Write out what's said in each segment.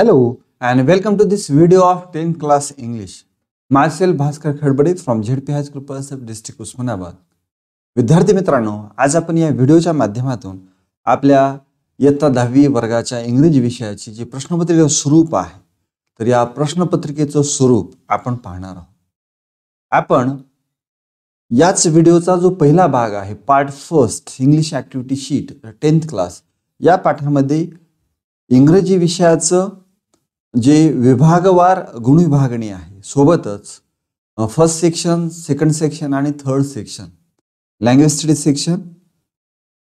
Hello and welcome to this video of 10th class English Myself Bhaskar Bhaskar from from High School Percept District Osmanabad विद्यार्थी मित्रांनो आज आपण या व्हिडिओच्या माध्यमातून आपल्या इयत्ता दहावी वर्गाच्या इंग्रजी विषयाची जी प्रश्नपत्रिका स्वरूप आहे तर या प्रश्नपत्रिकेचं स्वरूप आपण पाहणार आहोत आपण याच व्हिडिओचा जो पहिला भाग आहे part first English activity sheet tenth class या पाठामध्ये इंग्रजी विषयाचं जे विभागवार गुणविभागणी आहे सोबतच फर्स्ट सेक्शन सेकंड सेक्शन आणि third section language study section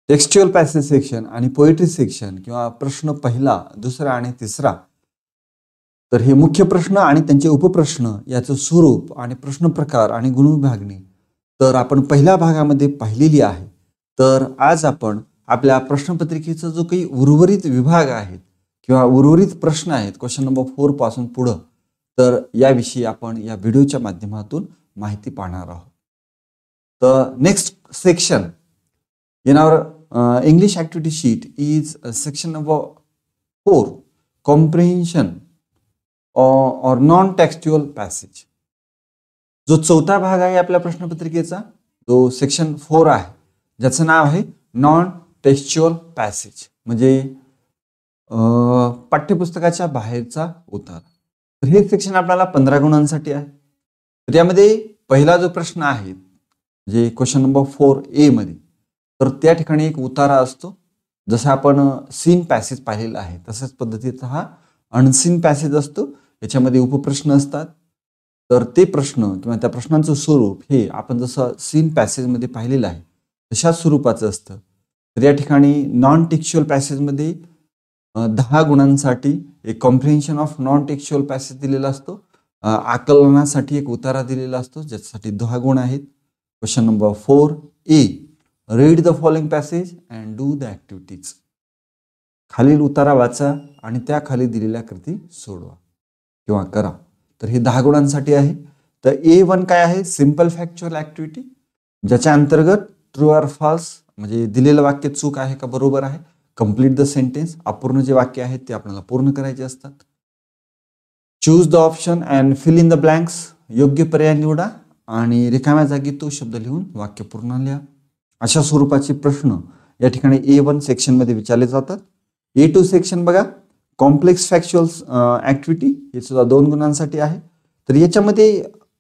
textual passage section आणि पोएट्री सेक्शन किंवा प्रश्न पहिला दुसरा आणि तिसरा तर हे मुख्य प्रश्न आणि त्यांचे उपप्रश्न याचं स्वरूप आणि प्रश्न प्रकार आणि गुणविभागणी तर आपण पहिल्या भागामध्ये पाहिलेली आहे तर आज आपण आपल्या प्रश्नपत्रिकेचा जो काही उर्वरित विभाग आहे किंवा उर्वरित प्रश्न आहेत क्वेश्चन नंबर फोर पासून पुढं तर याविषयी आपण या व्हिडिओच्या माध्यमातून माहिती पाहणार आहोत तर next section in English activity sheet is section number four comprehension or non textual passage जो चौथा भाग आहे आपल्या प्रश्नपत्रिकेचा जो सेक्शन फोर आहे ज्याचं नाव आहे नॉन टेक्स्च्युअल पॅसेज म्हणजे पाठ्यपुस्तकाच्या बाहेरचा उतारा तर हे सेक्शन आपल्याला पंधरा गुणांसाठी आहे तर यामध्ये पहिला जो प्रश्न आहे जे क्वेश्चन नंबर फोर ए मध्ये तर त्या ठिकाणी एक उतारा असतो जसा आपण सीन पॅसेज पाहिलेला आहे तसंच पद्धतीचा हा अनसीन पॅसेज असतो याच्यामध्ये उपप्रश्न असतात तर ते प्रश्न किंवा त्या प्रश्नांचं स्वरूप हे आपण जसं सीन पॅसेजमध्ये पाहिलेलं आहे तशाच स्वरूपाचं असतं तर या ठिकाणी नॉन टेक्च्युअल पॅसेजमध्ये दहा गुणांसाठी एक comprehension of non textual passage दिलेला असतो आकलनासाठी एक उतारा दिलेला असतो ज्याच्यासाठी दहा गुण आहेत question number four A read the following passage and do the activities खालील उतारा वाचा आणि त्या खाली दिलेल्या कृती सोडवा किंवा करा तर हे दहा गुणांसाठी आहे तर ए वन काय आहे सिम्पल फॅक्च्युअल ऍक्टिव्हिटी ज्याच्या अंतर्गत ट्रू आर फॉल्स म्हणजे दिलेलं वाक्य चूक आहे का बरोबर आहे कम्प्लीट द सेंटेन्स अपूर्ण जे वाक्य आहेत ते आपल्याला पूर्ण करायचे असतात choose the option and fill in the blanks योग्य पर्याय निवडा आणि रिकाम्या जागी तो शब्द लिहून वाक्य पूर्ण लिहा अशा स्वरूपाचे प्रश्न या ठिकाणी ए वन सेक्शनमध्ये विचारले जातात ए टू सेक्शन बघा कॉम्प्लेक्स फॅक्च्युअल ॲक्टिव्हिटी हे सुद्धा दोन गुणांसाठी आहे तर याच्यामध्ये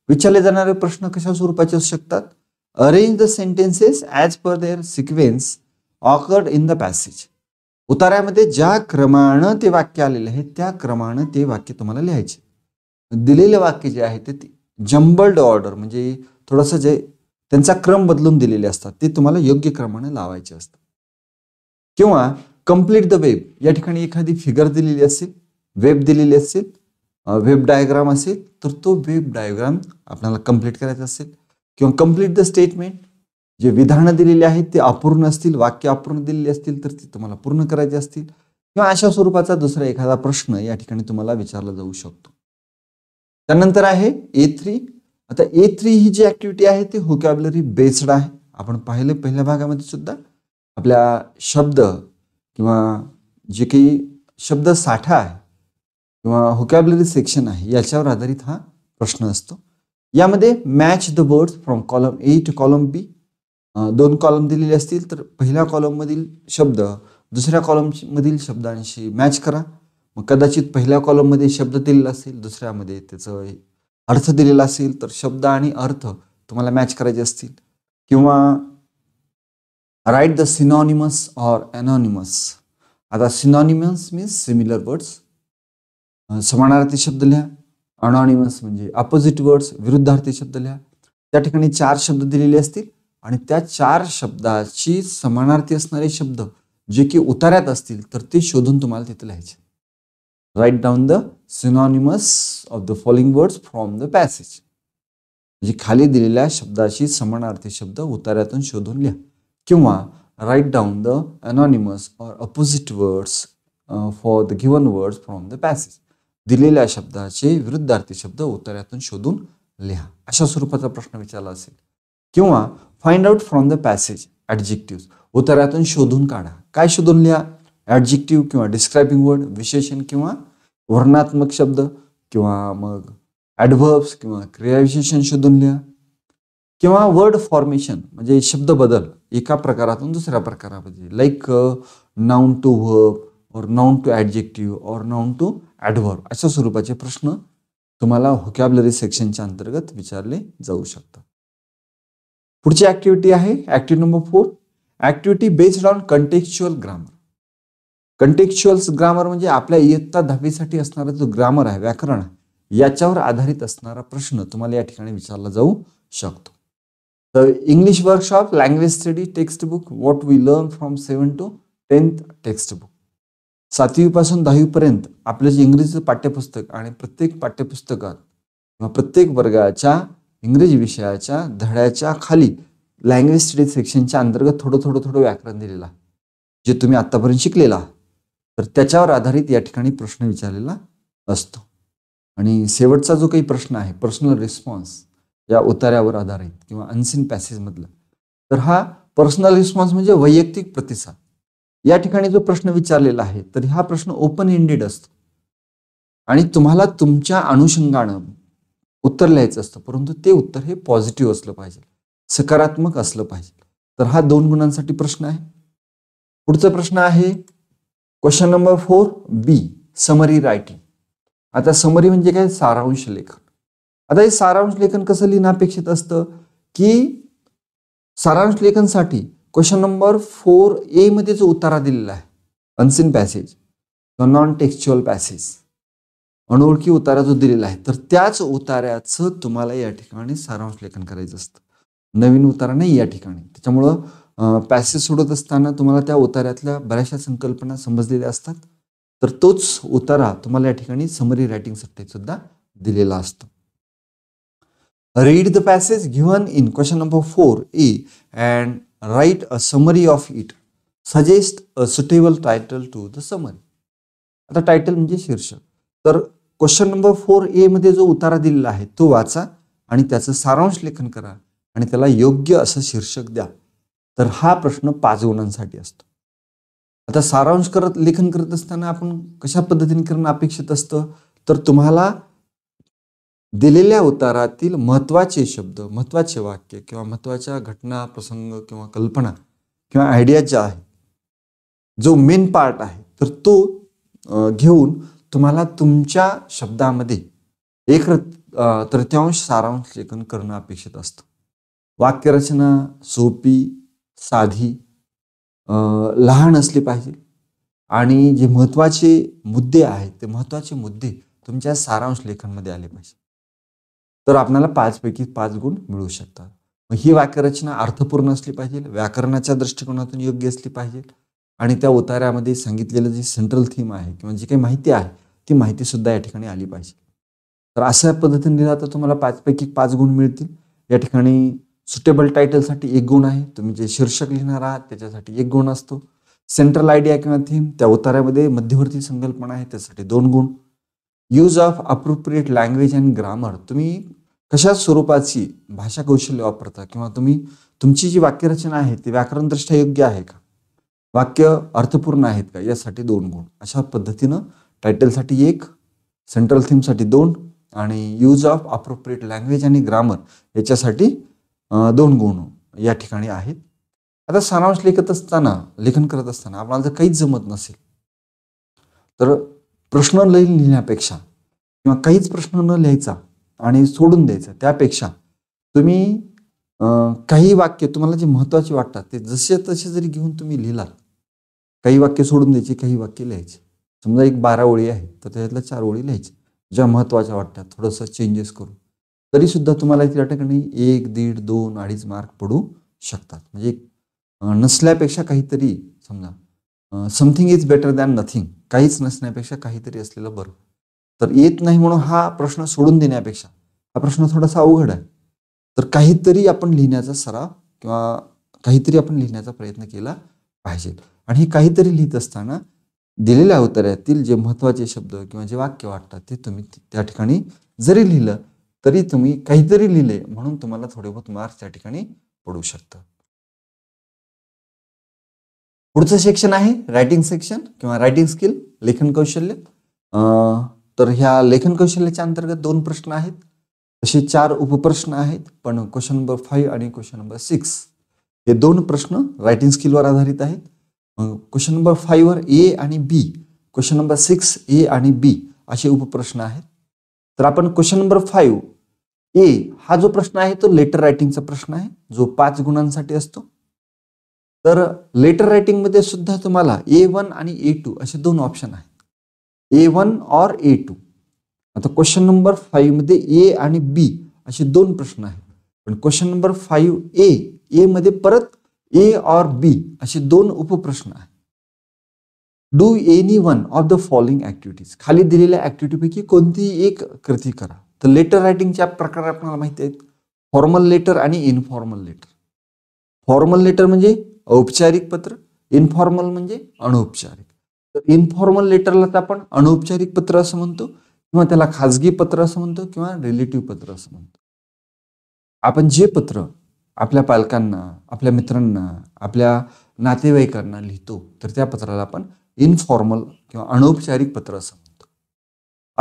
विचारले जाणारे प्रश्न कशा स्वरूपाचे असू शकतात arrange the sentences as per their sequence occurred in the passage उतार्यामध्ये ज्या क्रमानं ते वाक्य आलेले आहे त्या क्रमानं ते वाक्य तुम्हाला लिहायचे दिलेले वाक्य जे आहे ते जंबल्ड ऑर्डर म्हणजे थोडंसं जे त्यांचा क्रम बदलून दिलेले असतात ते तुम्हाला योग्य क्रमाने लावायचे असतात किंवा कम्प्लीट द वेब या ठिकाणी एखादी फिगर दिलेली असेल वेब दिलेली असेल वेब डायग्राम असेल तर तो वेब डायग्राम आपल्याला कम्प्लीट करायचा असेल किंवा कम्प्लीट द स्टेटमेंट जे विधानं दिलेली आहेत ते अपूर्ण असतील वाक्य अपूर्ण दिलेली असतील तर ती तुम्हाला पूर्ण करायची असतील किंवा अशा स्वरूपाचा दुसरा एखादा प्रश्न या ठिकाणी तुम्हाला विचारला जाऊ शकतो त्यानंतर आहे ए थ्री आता ए थ्री ही जी ॲक्टिव्हिटी आहे ती होकॅबलरी बेस्ड आहे आपण पाहिले पहिल्या भागामध्ये सुद्धा आपल्या शब्द किंवा जे काही शब्द साठा आहे किंवा होकॅबलरी सेक्शन आहे याच्यावर आधारित हा प्रश्न असतो यामध्ये match the words from column A to column B दोन कॉलम दिलेले असतील तर पहिल्या कॉलममधील शब्द दुसऱ्या मधील शब्दांशी मॅच करा मग कदाचित पहिल्या कॉलममध्ये शब्द दिलेला असेल दुसऱ्यामध्ये त्याचं अर्थ दिलेला असेल तर शब्द आणि अर्थ तुम्हाला मॅच करायचे असतील किंवा write the synonyms or antonyms आता सिनॉनिमस मीन्स सिमिलर वर्ड्स समानार्थी शब्द लिहा अनॉनिमस म्हणजे अपोजिट वर्ड्स विरुद्धार्थी शब्द लिहा त्या ठिकाणी चार शब्द दिलेले असतील आणि त्या चार शब्दाची समानार्थी असणारे शब्द जे की उतार्यात असतील तर ते शोधून तुम्हाला तिथे लिहायचे write down the synonyms of the following words from the passage म्हणजे खाली दिलेल्या शब्दाशी समानार्थी शब्द उतार्यातून शोधून लिहा किंवा write down the antonyms or opposite words for the given words from the passage दिलेल्या शब्दाचे विरुद्धार्थी शब्द उतार्यातून शोधून लिहा अशा स्वरूपाचा प्रश्न विचारला असेल किंवा find out from the passage adjective उतारातून शोधून काढा काय शोधून लिहा ॲडजेक्टिव्ह किंवा डिस्क्रायबिंग वर्ड विशेषण किंवा वर्णात्मक शब्द किंवा मग ॲडव्हर्ब्स किंवा क्रियाविशेषण शोधून लिहा किंवा वर्ड फॉर्मेशन म्हणजे शब्द बदल एका प्रकारातून दुसऱ्या प्रकारामध्ये लाईक नाऊन टू वर्ब और नाऊन टू ॲडजेक्टिव्ह और नाऊन टू ॲडव्हर्ब अशा स्वरूपाचे प्रश्न तुम्हाला होकॅबलरी सेक्शनच्या अंतर्गत विचारले जाऊ शकतात पुढची ॲक्टिव्हिटी आहे activity number four activity based on contextual grammar contextual grammar म्हणजे आपल्या इयत्ता दहावीसाठी असणारा जो ग्रामर आहे व्याकरण याच्यावर आधारित असणारा प्रश्न तुम्हाला या ठिकाणी विचारला जाऊ शकतो तर English workshop language study text book what we learn from seven to tenth text book सातवीपासून दहावीपर्यंत आपलं जे इंग्रजीचं पाठ्यपुस्तक आणि प्रत्येक पाठ्यपुस्तकात किंवा प्रत्येक वर्गाच्या इंग्रजी विषयाच्या धड्याच्या खाली लँग्वेज स्टडी सेक्शनच्या अंतर्गत थोडं थोडं थोडं व्याकरण दिलेला जे तुम्ही आत्तापर्यंत शिकलेला तर त्याच्यावर आधारित या ठिकाणी प्रश्न विचारलेला असतो आणि शेवटचा जो काही प्रश्न आहे पर्सनल रिस्पॉन्स या उतार्यावर आधारित किंवा अनसिन पॅसेजमधला तर हा पर्सनल रिस्पॉन्स म्हणजे वैयक्तिक प्रतिसाद या ठिकाणी जो प्रश्न विचारलेला आहे तर हा प्रश्न ओपन एंडेड असतो आणि तुम्हाला तुमच्या अनुषंगानं उत्तर लिहायचं असतं परंतु ते उत्तर हे पॉझिटिव्ह असलं पाहिजे सकारात्मक असलं पाहिजे तर हा दोन गुणांसाठी प्रश्न आहे पुढचा प्रश्न आहे question number four B summary writing आता समरी म्हणजे काय सारांश लेखन आता हे सारांश लेखन कसं लिहिणं अपेक्षित असतं की सारांश लेखनसाठी क्वेश्चन नंबर फोर ए मध्ये जो उतारा दिलेला आहे unseen passage non textual passage अनोळखी उतारा जो दिलेला आहे तर त्याच उतार्याचं तुम्हाला या ठिकाणी सारांश लेखन करायचं असतं नवीन उतारा नाही या ठिकाणी त्याच्यामुळं पॅसेज सोडत असताना तुम्हाला त्या उताऱ्यातल्या बऱ्याचशा संकल्पना समजलेल्या असतात तर तोच उतारा तुम्हाला या ठिकाणी समरी रायटिंग रायटिंगसाठी सुद्धा दिलेला असतो read the passage given in question number four A and write a summary of it suggest a suitable title to the summary आता टायटल म्हणजे शीर्षक तर क्वेश्चन नंबर फोर ए मध्ये जो उतारा दिलेला आहे तो वाचा आणि त्याचं सारांश लेखन करा आणि त्याला योग्य असं शीर्षक द्या तर हा प्रश्न पाच गुणांसाठी असतो आता सारांश करत लेखन करत असताना आपण कशा पद्धतीने करणं अपेक्षित असतं तर तुम्हाला दिलेल्या उतारातील महत्वाचे शब्द महत्त्वाचे वाक्य किंवा महत्वाच्या घटना प्रसंग किंवा कल्पना किंवा आयडिया ज्या आहे जो मेन पार्ट आहे तर तो घेऊन तुम्हाला तुमच्या शब्दामध्ये एक तृतीयांश सारांश लेखन करणं अपेक्षित असतं वाक्यरचना सोपी साधी लहान असली पाहिजे आणि जे महत्त्वाचे मुद्दे आहेत ते महत्त्वाचे मुद्दे तुमच्या सारांश लेखनमध्ये आले पाहिजे तर आपल्याला पाचपैकी पाच गुण मिळू शकतात मग ही वाक्यरचना अर्थपूर्ण असली पाहिजे व्याकरणाच्या दृष्टिकोनातून योग्य असली पाहिजे आणि त्या उतारामध्ये सांगितलेलं जे सेंट्रल थीम आहे किंवा जी काही माहिती आहे ती माहितीसुद्धा या ठिकाणी आली पाहिजे तर अशा पद्धतीने लिहिला तर तुम्हाला पाचपैकी पाच गुण मिळतील या ठिकाणी सुटेबल टायटलसाठी एक गुण आहे तुम्ही जे शीर्षक लिहिणार आहात त्याच्यासाठी एक गुण असतो सेंट्रल आयडिया किंवा थीम त्या उतारामध्ये मध्यवर्ती संकल्पना आहे त्यासाठी दोन गुण use of appropriate language and grammar तुम्ही कशा स्वरूपाची भाषा कौशल्य वापरता किंवा तुम्ही तुमची जी वाक्यरचना आहे ती व्याकरणदृष्ट्या योग्य आहे का वाक्य अर्थपूर्ण आहेत का यासाठी दोन गुण अशा पद्धतीनं टायटलसाठी एक सेंट्रल थीमसाठी दोन आणि यूज ऑफ अप्रोप्रिएट लँग्वेज आणि ग्रामर याच्यासाठी दोन गुण या ठिकाणी आहेत आता सारांश लिखत असताना लेखन करत असताना आपल्याला जर काहीच जमत नसेल तर प्रश्न लिहिण्यापेक्षा किंवा काहीच प्रश्न न लिहायचा आणि सोडून द्यायचा त्यापेक्षा तुम्ही काही वाक्य तुम्हाला जे महत्त्वाचे वाटतात ते जसे तसे जरी घेऊन तुम्ही लिहिलात काही वाक्य सोडून द्यायची काही वाक्य लिहायचे समजा एक बारा ओळी आहे तर त्याच्यातल्या चार ओळी लिहायची ज्या महत्त्वाच्या वाटतात थोडंसं चेंजेस करून तरीसुद्धा तुम्हाला त्या ठिकाणी एक दीड दोन अडीच मार्क पडू शकतात म्हणजे नसल्यापेक्षा काहीतरी समजा something is better than nothing काहीच नसण्यापेक्षा काहीतरी असलेलं बरं तर येत नाही म्हणून हा प्रश्न सोडून देण्यापेक्षा हा प्रश्न थोडासा अवघड आहे तर काहीतरी आपण लिहिण्याचा सराव किंवा काहीतरी आपण लिहिण्याचा प्रयत्न केला पाहिजे आणि हे काहीतरी लिहित असताना दिलेल्या अवतार्यातील जे महत्त्वाचे शब्द किंवा जे वाक्य वाटतात ते तुम्ही त्या ठिकाणी जरी लिहिलं तरी तुम्ही काहीतरी लिहिले म्हणून तुम्हाला थोडे बहुत मार्क्स त्या ठिकाणी पडू शकतं पुढचं सेक्शन आहे रायटिंग सेक्शन किंवा रायटिंग स्किल लेखन कौशल्य तर ह्या लेखन कौशल्याच्या अंतर्गत दोन प्रश्न आहेत असे चार उपप्रश्न आहेत पण क्वेश्चन नंबर फाईव्ह आणि क्वेश्चन नंबर सिक्स हे दोन प्रश्न रायटिंग स्किलवर आधारित आहेत क्वेश्चन नंबर फाईव्हवर ए आणि B question number six A आणि बी असे उपप्रश्न आहेत तर आपण क्वेश्चन नंबर फाईव्ह ए हा जो प्रश्न आहे तो लेटर रायटिंगचा प्रश्न आहे जो पाच गुणांसाठी असतो तर लेटर रायटिंगमध्ये सुद्धा तुम्हाला ए वन आणि ए टू असे दोन ऑप्शन आहेत ए वन और ए टू आता क्वेश्चन नंबर फाईव्ह मध्ये ए आणि बी असे दोन प्रश्न आहेत पण question number five A A मध्ये परत ए और बी असे दोन उपप्रश्न आहेत do any one of the following activities खाली दिलेल्या ऍक्टिव्हिटीपैकी कोणतीही एक कृती करा तर लेटर रायटिंगच्या प्रकार आपल्याला माहिती आहेत फॉर्मल लेटर आणि इनफॉर्मल लेटर फॉर्मल लेटर म्हणजे औपचारिक पत्र इनफॉर्मल म्हणजे अनौपचारिक तर इनफॉर्मल तर आपण अनौपचारिक पत्र असं म्हणतो किंवा त्याला खाजगी पत्र असं म्हणतो किंवा रिलेटिव्ह पत्र असं म्हणतो आपण जे पत्र आपल्या पालकांना आपल्या मित्रांना आपल्या नातेवाईकांना लिहितो तर त्या पत्राला आपण इनफॉर्मल किंवा अनौपचारिक पत्र असं म्हणतो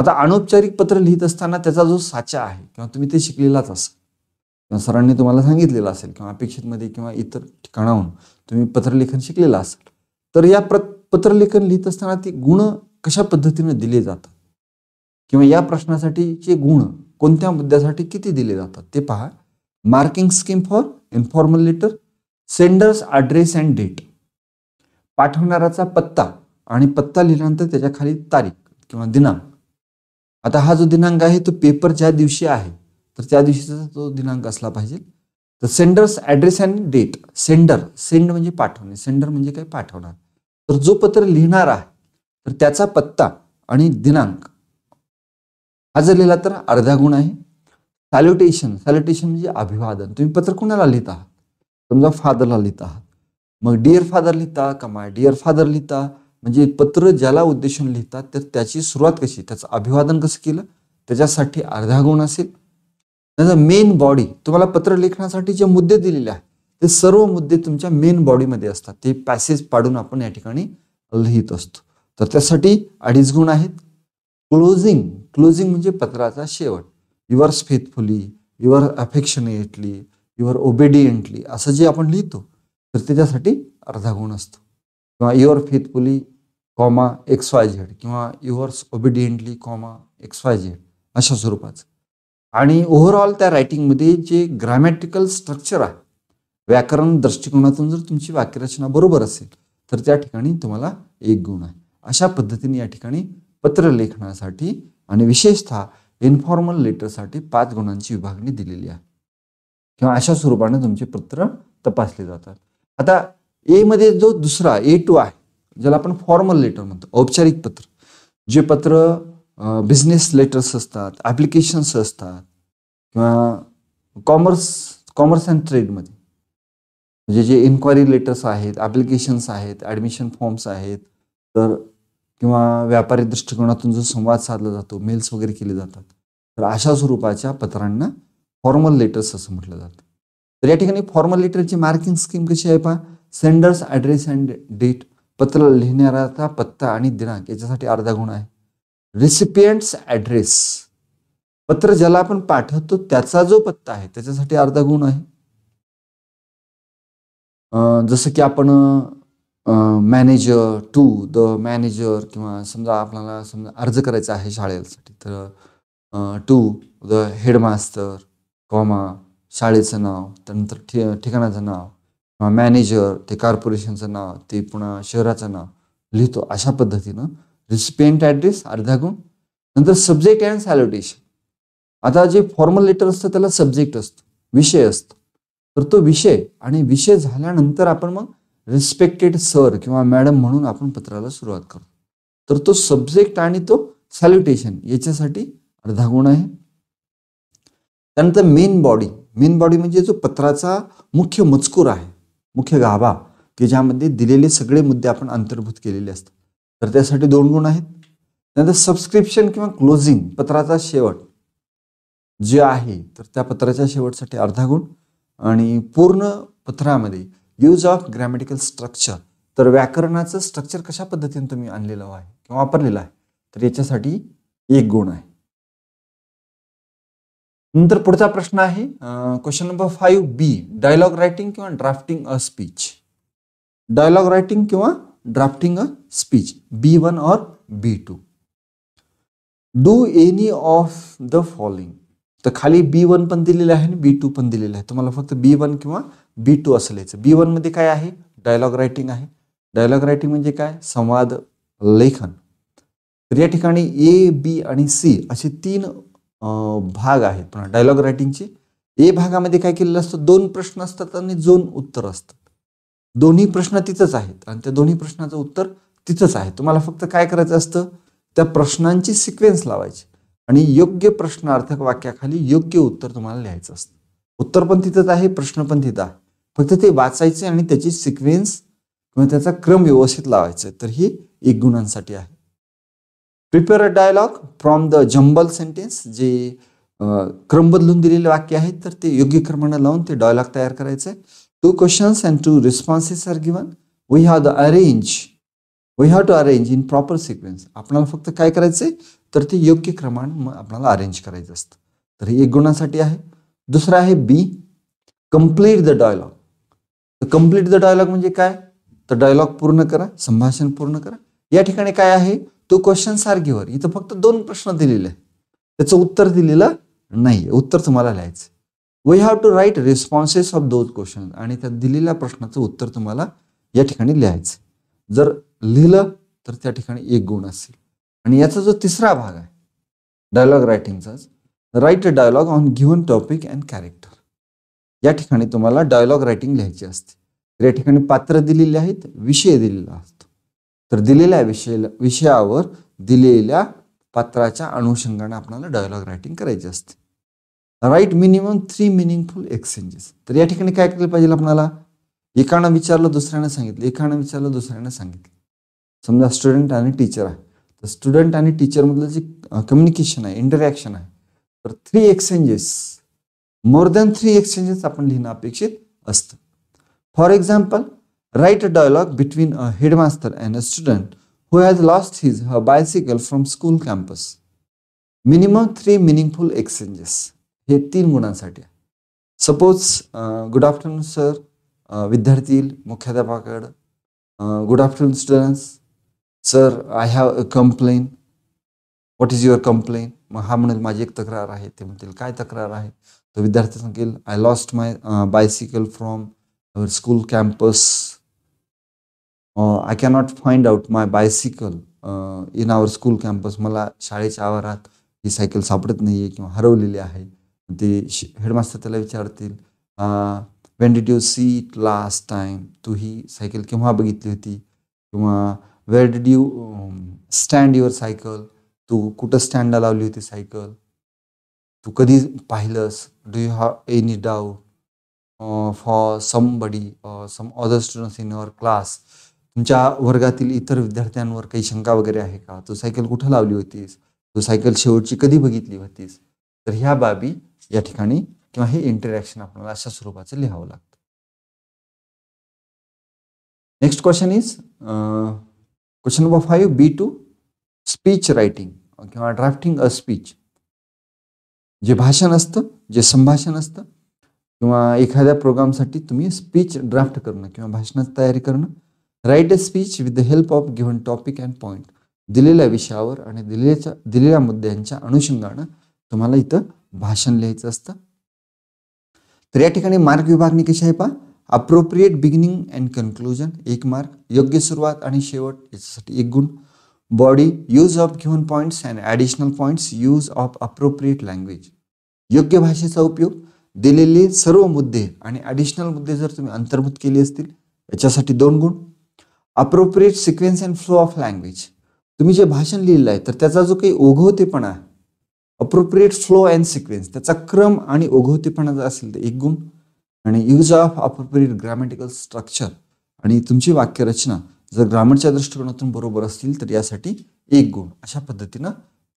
आता अनौपचारिक पत्र लिहित असताना त्याचा जो साचा आहे किंवा तुम्ही ते शिकलेलाच असाल किंवा सरांनी तुम्हाला सांगितलेलं असेल किंवा मध्ये किंवा इतर ठिकाणाहून तुम्ही पत्रलेखन शिकलेलं असाल तर या पत्रलेखन लिहित असताना ते गुण कशा पद्धतीने दिले जातात किंवा या प्रश्नासाठीचे गुण कोणत्या मुद्द्यासाठी किती दिले जातात ते पहा marking scheme for informal letter sender's address and date पाठवणाराचा पत्ता आणि पत्ता लिहिल्यानंतर त्याच्या खाली तारीख किंवा दिनांक आता हा जो दिनांक आहे तो पेपर ज्या दिवशी आहे तर त्या दिवशीचा तो दिनांक असला पाहिजे तर sender's address and date sender send म्हणजे पाठवणे सेंडर म्हणजे काय पाठवणार तर जो पत्र लिहिणार आहे तर त्याचा पत्ता आणि दिनांक हा जर लिहिला तर अर्धा गुण आहे सॅल्युटेशन सॅल्युटेशन म्हणजे अभिवादन तुम्ही पत्र कुणाला लिहित आहात समजा फादरला लिहित आहात मग डिअर फादर लिहिता का माय डिअर फादर लिहिता म्हणजे पत्र ज्याला उद्देशून लिहितात तर त्याची सुरुवात कशी त्याचं अभिवादन कसं केलं त्याच्यासाठी अर्धा गुण असेल त्याचा मेन बॉडी तुम्हाला पत्र लिखण्यासाठी जे मुद्दे दिलेले आहेत ते सर्व मुद्दे तुमच्या मेन बॉडीमध्ये असतात ते पॅसेज पाडून आपण या ठिकाणी लिहित असतो तर त्यासाठी अडीच गुण आहेत क्लोजिंग क्लोजिंग म्हणजे पत्राचा शेवट yours faithfully your affectionately your obediently असं जे आपण लिहितो तर त्याच्यासाठी अर्धा गुण असतो किंवा your faithfully comma X Y Z किंवा yours obediently comma X Y Z अशा स्वरूपाचं आणि ओव्हरऑल त्या रायटिंगमध्ये जे ग्रॅमॅटिकल स्ट्रक्चर आहे व्याकरण दृष्टिकोनातून जर तुमची वाक्यरचना बरोबर असेल तर त्या ठिकाणी तुम्हाला एक गुण आहे अशा पद्धतीने या ठिकाणी पत्रलेखनासाठी आणि विशेषतः इन्फॉर्मल लेटरसाठी पाच गुणांची विभागणी दिलेली आहे किंवा अशा स्वरूपाने तुमचे पत्र तपासले जातात आता ए मध्ये जो दुसरा ए टू आहे ज्याला आपण फॉर्मल लेटर म्हणतो औपचारिक पत्र जे पत्र बिझनेस लेटर्स असतात ॲप्लिकेशन्स असतात किंवा कॉमर्स कॉमर्स अँड ट्रेडमध्ये म्हणजे जे इन्क्वायरी लेटर्स आहेत ॲप्लिकेशन्स आहेत ॲडमिशन फॉर्म्स आहेत तर किंवा व्यापारी दृष्टिकोनातून जो संवाद साधला जातो मेल्स वगैरे केले जातात तर अशा स्वरूपाच्या पत्रांना फॉर्मल लेटर्स असं म्हटलं जातं तर या ठिकाणी फॉर्मल लेटरची मार्किंग स्कीम कशी आहे पहा सेंडर्स ॲड्रेस अँड डेट पत्र लिहिणाऱ्याचा पत्ता आणि दिनांक याच्यासाठी अर्धा गुण आहे रिसिपियंट्स ॲड्रेस पत्र ज्याला आपण पाठवतो त्याचा जो पत्ता आहे त्याच्यासाठी अर्धा गुण आहे जसं की आपण मॅनेजर टू द मॅनेजर किंवा समजा आपल्याला समजा अर्ज करायचा आहे शाळेसाठी तर टू द हेडमास्तर कॉमा शाळेचं नाव त्यानंतर ठिकाणाचं नाव किंवा मॅनेजर ते कॉर्पोरेशनचं नाव ते पुन्हा शहराचं नाव लिहितो अशा पद्धतीनं रिसिपियंट ॲड्रेस अर्धा गुण नंतर सब्जेक्ट अँड सॅल्युटेशन आता जे फॉर्मल लेटर असतं त्याला सब्जेक्ट असतो विषय असतो तर तो विषय आणि विषय झाल्यानंतर आपण मग रिस्पेक्टेड सर किंवा मॅडम म्हणून आपण पत्राला सुरुवात करतो तर तो सब्जेक्ट आणि तो सॅल्युटेशन याच्यासाठी अर्धा गुण आहे त्यानंतर मेन बॉडी मेन बॉडी म्हणजे जो पत्राचा मुख्य मजकूर आहे मुख्य गाभा की ज्यामध्ये दिलेले सगळे मुद्दे आपण अंतर्भूत केलेले असतात तर त्यासाठी दोन गुण आहेत त्यानंतर सबस्क्रिप्शन किंवा क्लोजिंग पत्राचा शेवट जे आहे तर त्या पत्राच्या शेवटसाठी अर्धा गुण आणि पूर्ण पत्रामध्ये यूज ऑफ ग्रॅमॅटिकल स्ट्रक्चर तर व्याकरणाचं स्ट्रक्चर कशा पद्धतीने तुम्ही आणलेलं आहे किंवा वापरलेलं आहे तर याच्यासाठी एक गुण आहे नंतर पुढचा प्रश्न आहे question number five B dialogue writing किंवा drafting a speech dialogue writing किंवा drafting a speech B one और B two do any of the following तर खाली बी वन पण दिलेलं आहे आणि बी टू पण दिलेलं आहे तुम्हाला फक्त बी वन किंवा बी टू लिहायचं बी वनमध्ये काय आहे डायलॉग रायटिंग आहे डायलॉग रायटिंग म्हणजे काय संवाद लेखन तर या ठिकाणी ए बी आणि सी असे तीन भाग आहेत पण डायलॉग रायटिंगचे ए भागामध्ये काय केलेलं असतं दोन प्रश्न असतात आणि दोन उत्तर असतात दोन्ही प्रश्न तिथंच आहेत आणि त्या दोन्ही प्रश्नाचं उत्तर तिथंच आहे तुम्हाला फक्त काय करायचं असतं त्या प्रश्नांची सिक्वेन्स लावायची आणि योग्य प्रश्नार्थक वाक्याखाली योग्य उत्तर तुम्हाला लिहायचं असतं उत्तर पण तिथंच आहे प्रश्न पण तिथं आहे फक्त ते वाचायचे आणि त्याची सिक्वेन्स किंवा त्याचा क्रम व्यवस्थित लावायचा तर ही एक गुणांसाठी आहे prepare a dialogue from the jumble sentence जे क्रम बदलून दिलेले वाक्य आहेत तर ते योग्य क्रमाने लावून ते डायलॉग तयार करायचे two questions and two responses are given we have the arrange we have to arrange in proper sequence आपल्याला फक्त काय करायचे तर ते योग्य क्रमाने मग आपल्याला अरेंज करायचं असतं तर हे एक गुणांसाठी आहे दुसरं आहे बी कम्प्लीट द डायलॉग तर कम्प्लीट द डायलॉग म्हणजे काय तर डायलॉग पूर्ण करा संभाषण पूर्ण करा या ठिकाणी काय आहे तो क्वेश्चन सारखीवर इथं फक्त दोन प्रश्न दिलेले आहेत त्याचं उत्तर दिलेलं नाही उत्तर तुम्हाला लिहायचं we have to write responses of those question आणि त्या दिलेल्या प्रश्नाचं उत्तर तुम्हाला या ठिकाणी लिहायचं जर लिहिलं तर त्या ठिकाणी एक गुण असेल आणि याचा जो तिसरा भाग आहे डायलॉग रायटिंगचाच write a dialogue on given topic and character या ठिकाणी तुम्हाला डायलॉग रायटिंग लिहायची असते या ठिकाणी पात्र दिलेली आहेत विषय दिलेला असतो तर दिलेल्या विषय विषयावर दिलेल्या पात्राच्या अनुषंगाने आपल्याला डायलॉग रायटिंग करायची असते write minimum three meaningful exchanges तर या ठिकाणी काय केलं पाहिजे आपल्याला एकानं विचारलं दुसऱ्यानं सांगितलं एकानं विचारलं दुसऱ्यानं सांगितलं समजा स्टुडंट आणि टीचर आहे तर स्टुडंट आणि टीचरमधलं जे कम्युनिकेशन आहे इंटरॅक्शन आहे तर three exchanges more than three exchanges आपण लिहिणं अपेक्षित असतं for example write a dialogue between a headmaster and a student who has lost his her bicycle from school campus minimum three meaningful exchanges हे तीन गुणांसाठी आहे सपोज गुड आफ्टरनून सर विद्यार्थी मुख्याध्यापकाकडं good afternoon students sir I have a complain what is your complain मग हा म्हणेल माझी एक तक्रार आहे ते म्हणतील काय तक्रार आहे तर विद्यार्थी सांगेल I lost my bicycle from school campus I cannot find out my bicycle in our school campus मला शाळेच्या आवारात ही सायकल सापडत नाही आहे किंवा हरवलेली आहे ते हेडमास्टर त्याला विचारतील when did you see it last time तू ही सायकल केव्हा बघितली होती किंवा where did you stand your cycle तू कुठं स्टँडला लावली होती सायकल तू कधी पाहिलंस do you have any doubt for somebody some other students in your class तुमच्या वर्गातील इतर विद्यार्थ्यांवर काही शंका वगैरे आहे का तू सायकल कुठं लावली होतीस तू सायकल शेवटची कधी बघितली होतीस तर ह्या बाबी या ठिकाणी किंवा हे इंटरॅक्शन आपल्याला अशा स्वरूपाचं लिहावं लागतं next question is question number five B two speech writing किंवा ड्राफ्टिंग अ स्पीच जे भाषण असतं जे संभाषण असतं किंवा एखाद्या प्रोग्रामसाठी तुम्ही स्पीच ड्राफ्ट करणं किंवा भाषणाची तयारी करणं write a speech with the help of given topic and point दिलेल्या विषयावर आणि दिलेल्या दिलेल्या मुद्द्यांच्या अनुषंगानं तुम्हाला इथं भाषण लिहायचं असतं तर या ठिकाणी मार्क विभागणी कशी आहे पहा अप्रोप्रिएट बिगिनिंग अँड कन्क्लुजन एक मार्क योग्य सुरुवात आणि शेवट याच्यासाठी एक गुण body use of given points and additional points use of appropriate language योग्य भाषेचा उपयोग दिलेले सर्व मुद्दे आणि ॲडिशनल मुद्दे जर तुम्ही अंतर्भूत केले असतील याच्यासाठी दोन गुण appropriate sequence and flow of language तुम्ही जे भाषण लिहिलं आहे तर त्याचा जो काही ओघवतेपणा आहे अप्रोप्रिएट फ्लो अँड सिक्वेन्स त्याचा क्रम आणि ओघवतेपणा जर असेल तर एक गुण आणि use of appropriate grammatical structure आणि तुमची वाक्यरचना जर ग्रामरच्या दृष्टिकोनातून बरोबर असतील तर यासाठी एक गुण अशा पद्धतीनं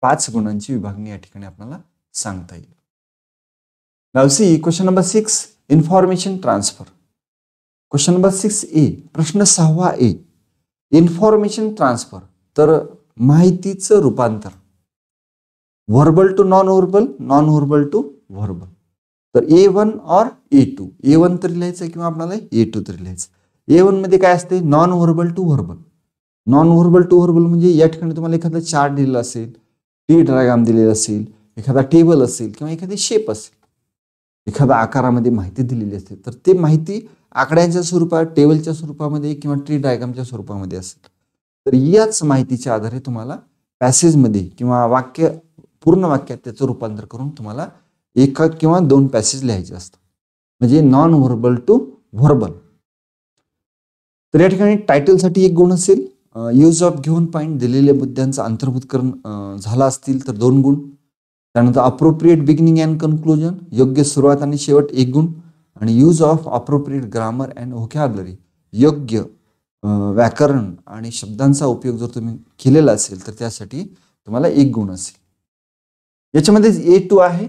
पाच गुणांची विभागणी या ठिकाणी आपल्याला सांगता येईल Now question question number 6 information transfer. Question number six A प्रश्न सहावा ए इन्फॉर्मेशन ट्रान्सफर तर माहितीचं रूपांतर verbal to non verbal non verbal to verbal तर A one or A two A one तरी लिहायचं किंवा आपल्याला ए टू तरी लिहायचं ए वनमध्ये काय असते non verbal to verbal non verbal to verbal म्हणजे या ठिकाणी तुम्हाला एखादा चार्ट दिलेला असेल टी ड्रायग्राम दिलेला असेल एखादा टेबल असेल किंवा एखादी शेप असेल एखाद्या आकारामध्ये माहिती दिलेली असते तर ते माहिती आकड्यांच्या स्वरूपात टेबलच्या स्वरूपामध्ये किंवा ट्री डायग्रामच्या स्वरूपामध्ये असेल तर याच माहितीच्या आधारे तुम्हाला पॅसेजमध्ये किंवा वाक्य पूर्ण वाक्यात त्याचं रूपांतर करून तुम्हाला एका किंवा दोन पॅसेज लिहायचे असतात म्हणजे नॉन व्हर्बल टू व्हर्बल तर या ठिकाणी टायटलसाठी एक गुण असेल यूज ऑफ घेऊन पॉईंट दिलेल्या मुद्द्यांचा अंतर्भूत करण झाला असतील तर दोन गुण त्यानंतर अप्रोप्रिएट बिगिनिंग अँड कन्क्लुजन योग्य सुरुवात आणि शेवट एक गुण आणि use of appropriate grammar and vocabulary योग्य व्याकरण आणि शब्दांचा उपयोग जर तुम्ही केलेला असेल तर त्यासाठी तुम्हाला एक गुण असेल याच्यामध्ये ए टू आहे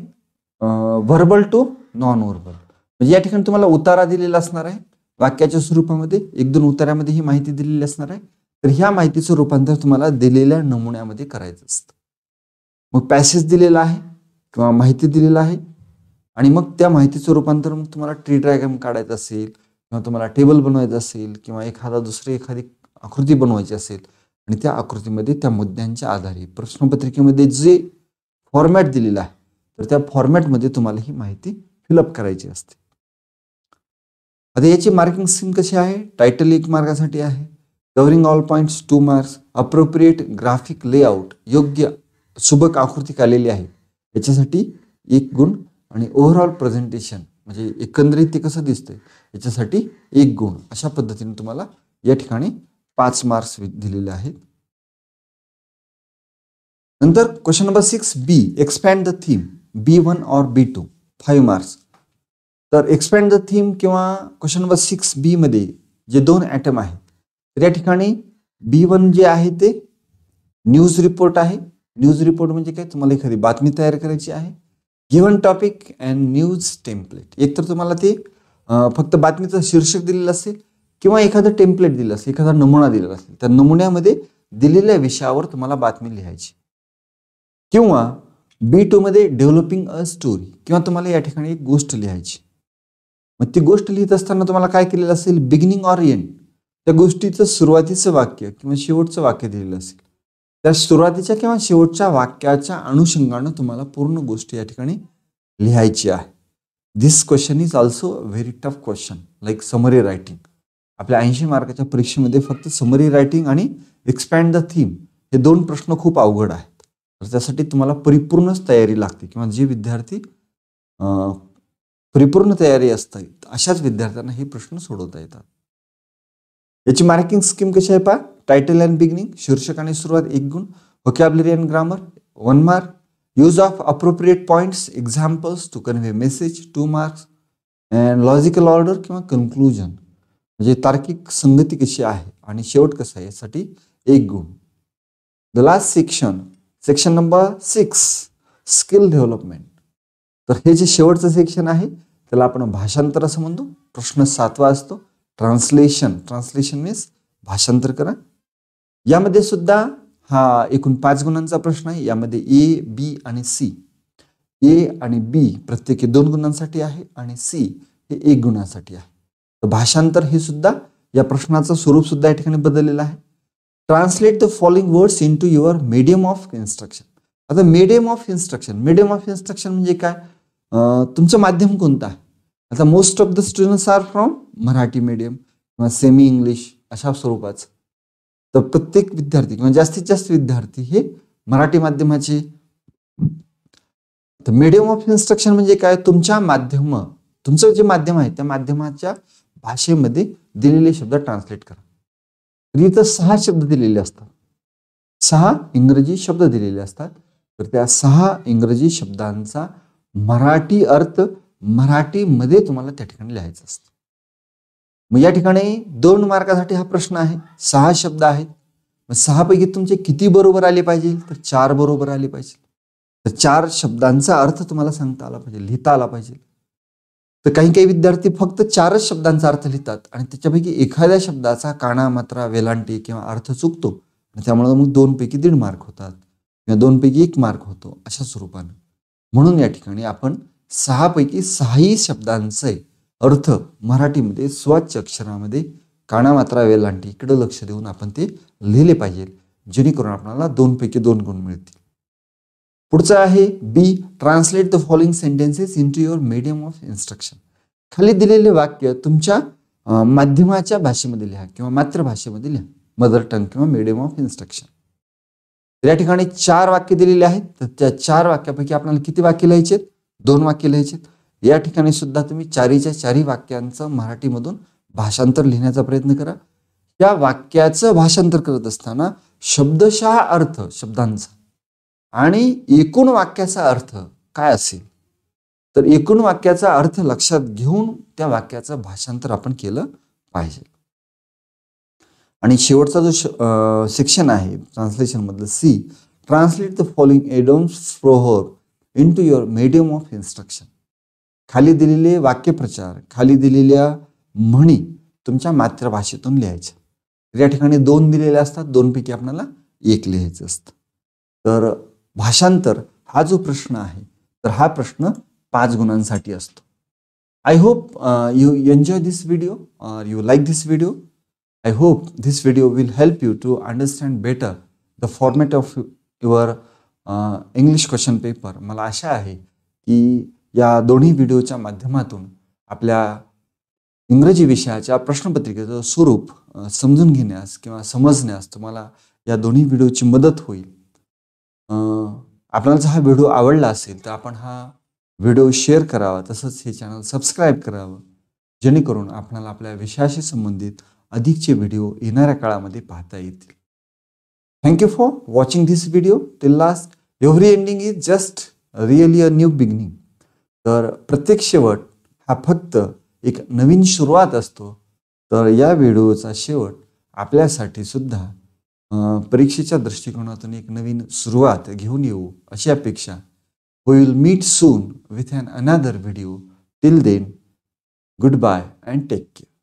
व्हर्बल टू नॉन व्हर्बल म्हणजे या ठिकाणी तुम्हाला उतारा दिलेला असणार आहे वाक्याच्या स्वरूपामध्ये एक दोन उतारामध्ये ही माहिती दिलेली असणार आहे तर ह्या माहितीचं रूपांतर तुम्हाला दिलेल्या नमुन्यामध्ये करायचं असतं मग पॅसेज दिलेला आहे किंवा माहिती दिलेला आहे आणि मग त्या माहितीचं रूपांतर मग तुम्हाला ट्री डायग्राम काढायचं असेल किंवा तुम्हाला टेबल बनवायचं असेल किंवा एखादा दुसरी एखादी आकृती बनवायची असेल आणि त्या आकृतीमध्ये त्या मुद्द्यांच्या आधारे प्रश्नपत्रिकेमध्ये जे फॉर्मॅट दिलेलं आहे तर त्या फॉर्मॅटमध्ये तुम्हाला ही माहिती फिलअप करायची असते आता याची मार्किंग स्कीम कशी आहे टायटल एक मार्कासाठी आहे covering all points two marks appropriate graphic layout योग्य सुबक आकृती काढलेली आहे याच्यासाठी एक गुण आणि ओव्हरऑल प्रेझेंटेशन म्हणजे एकंदरीत ते कसं दिसतंय याच्यासाठी एक गुण अशा पद्धतीने तुम्हाला या ठिकाणी पाच मार्क्स दिलेले आहेत नंतर question number six B expand the theme B one or B two five marks तर एक्सपॅन्ड द थीम किंवा क्वेश्चन नंबर सिक्स बीमध्ये जे दोन ॲटम आहेत तर या ठिकाणी बी वन जे आहे ते न्यूज रिपोर्ट आहे न्यूज रिपोर्ट म्हणजे काय तुम्हाला एखादी बातमी तयार करायची आहे given topic and news template एकतर तुम्हाला ते फक्त बातमीचं शीर्षक दिलेलं असेल किंवा एखादं टेम्पलेट दिलं असेल एखादा नमुना दिलेला असेल त्या नमुन्यामध्ये दिलेल्या विषयावर तुम्हाला बातमी लिहायची किंवा बी टूमध्ये डेव्हलपिंग अ स्टोरी किंवा तुम्हाला या ठिकाणी एक गोष्ट लिहायची मग ती गोष्ट लिहित असताना तुम्हाला काय केलेलं असेल बिगिनिंग ऑर एंड त्या गोष्टीचं सुरुवातीचं वाक्य किंवा शेवटचं वाक्य दिलेलं असेल त्या सुरुवातीच्या किंवा शेवटच्या वाक्याच्या अनुषंगानं तुम्हाला पूर्ण गोष्ट या ठिकाणी लिहायची आहे this question is also very tough question like summary writing आपल्या ऐंशी मार्काच्या परीक्षेमध्ये फक्त समरी रायटिंग आणि एक्सपॅन्ड द थीम हे दोन प्रश्न खूप अवघड आहेत तर त्यासाठी तुम्हाला परिपूर्णच तयारी लागते किंवा जे विद्यार्थी परिपूर्ण तयारी असतात अशाच विद्यार्थ्यांना हे प्रश्न सोडवता येतात याची मार्किंग स्कीम कशी आहे पहा टायटल अँड बिगिनिंग शीर्षक आणि सुरुवात एक गुण vocabulary and grammar one mark use of appropriate points examples to convey message two marks and logical order किंवा कन्क्लुजन म्हणजे तार्किक संगती कशी आहे आणि शेवट कसं आहे यासाठी एक गुण the last section section number six skill development तर हे जे शेवटचं सेक्शन आहे त्याला आपण भाषांतर असं म्हणतो प्रश्न सातवा असतो ट्रान्सलेशन ट्रान्सलेशन मीन्स भाषांतर करा यामध्ये सुद्धा हा एकूण पाच गुणांचा प्रश्न आहे यामध्ये ए बी आणि सी ए आणि बी प्रत्येकी दोन गुणांसाठी आहे आणि सी हे एक गुणांसाठी आहे तर भाषांतर हे सुद्धा या प्रश्नाचं स्वरूप सुद्धा या ठिकाणी बदललेलं आहे translate the following words into your medium of instruction आता medium of instruction medium of instruction म्हणजे काय तुमचं माध्यम कोणतं आहे आता most of the students are from Marathi medium किंवा सेमी इंग्लिश अशा स्वरूपाचं तर प्रत्येक विद्यार्थी किंवा जास्तीत जास्त विद्यार्थी हे मराठी माध्यमाचे तर मिडियम ऑफ इन्स्ट्रक्शन म्हणजे काय तुमच्या माध्यम तुमचं जे माध्यम आहे त्या माध्यमाच्या भाषेमध्ये दिलेले शब्द ट्रान्सलेट करा इथं सहा शब्द दिलेले असतात सहा इंग्रजी शब्द दिलेले असतात तर त्या सहा इंग्रजी शब्दांचा मराठी अर्थ मराठीमध्ये तुम्हाला त्या ठिकाणी लिहायचा असतो मग या ठिकाणी दोन मार्कासाठी हा प्रश्न आहे सहा शब्द आहेत मग सहापैकी तुमचे किती बरोबर आले पाहिजे तर चार बरोबर आले पाहिजे तर चार शब्दांचा अर्थ तुम्हाला सांगता आला पाहिजे लिहिता आला पाहिजे तर काही काही विद्यार्थी फक्त चारच शब्दांचा अर्थ लिहितात आणि त्याच्यापैकी एखाद्या शब्दाचा काना मात्रा वेलांटी किंवा अर्थ चुकतो आणि त्यामुळे मग दोनपैकी दीड मार्क होतात किंवा दोनपैकी एक मार्क होतो अशा स्वरूपानं म्हणून या ठिकाणी आपण सहापैकी सहाही शब्दांचे अर्थ मराठीमध्ये स्वच्छ अक्षरामध्ये कानामात्रा वेलांटी इकडे लक्ष देऊन आपण ते लिहिले पाहिजे जेणेकरून आपल्याला दोनपैकी दोन गुण मिळतील पुढचं आहे B translate the following sentences into your medium of instruction खाली दिलेले वाक्य तुमच्या माध्यमाच्या भाषेमध्ये लिहा किंवा मातृभाषेमध्ये लिहा मदर टंग किंवा मीडियम ऑफ इन्स्ट्रक्शन या ठिकाणी चार वाक्य दिलेले आहेत तर त्या चार वाक्यापैकी आपल्याला किती वाक्य लिहायचे दोन वाक्य लिहायचे या ठिकाणी सुद्धा तुम्ही चारीच्या चारी वाक्यांचं मराठीमधून भाषांतर लिहिण्याचा प्रयत्न करा या वाक्याचं भाषांतर करत असताना शब्दशः अर्थ शब्दांचा आणि एकूण वाक्याचा अर्थ काय असेल तर एकूण वाक्याचा अर्थ लक्षात घेऊन त्या वाक्याचं भाषांतर आपण केलं पाहिजे आणि शेवटचा जो सेक्शन आहे ट्रान्सलेशन मधलं C translate the following idioms phrases into your medium of instruction खाली दिलेले वाक्यप्रचार खाली दिलेल्या म्हणी तुमच्या मातृभाषेतून लिहायच्या तर या ठिकाणी दोन दिलेले असतात दोनपैकी आपल्याला एक लिहायचं असतं तर भाषांतर हा जो प्रश्न आहे तर हा प्रश्न पाच गुणांसाठी असतो I hope you enjoy this video or you like this video I hope this video will help you to understand better the format of your English question paper मला आशा आहे की या दोन्ही व्हिडिओच्या माध्यमातून आपल्या इंग्रजी विषयाच्या प्रश्नपत्रिकेचं स्वरूप समजून घेण्यास किंवा समजण्यास तुम्हाला या दोन्ही व्हिडिओची मदत होईल आपल्याला हा व्हिडिओ आवडला असेल तर आपण हा व्हिडिओ शेअर करावा तसंच हे चॅनल सबस्क्राईब करावं जेणेकरून आपणाला आपल्या विषयाशी संबंधित अधिकचे व्हिडिओ येणाऱ्या काळामध्ये पाहता येतील thank you for watching this video till last every ending is just really a new beginning तर प्रत्येक शेवट हा फक्त एक नवीन सुरुवात असतो तर या व्हिडिओचा शेवट आपल्यासाठी सुद्धा परीक्षेच्या दृष्टिकोनातून एक नवीन सुरुवात घेऊन येऊ अशी अपेक्षा होईल meet soon with an another video till then goodbye and take care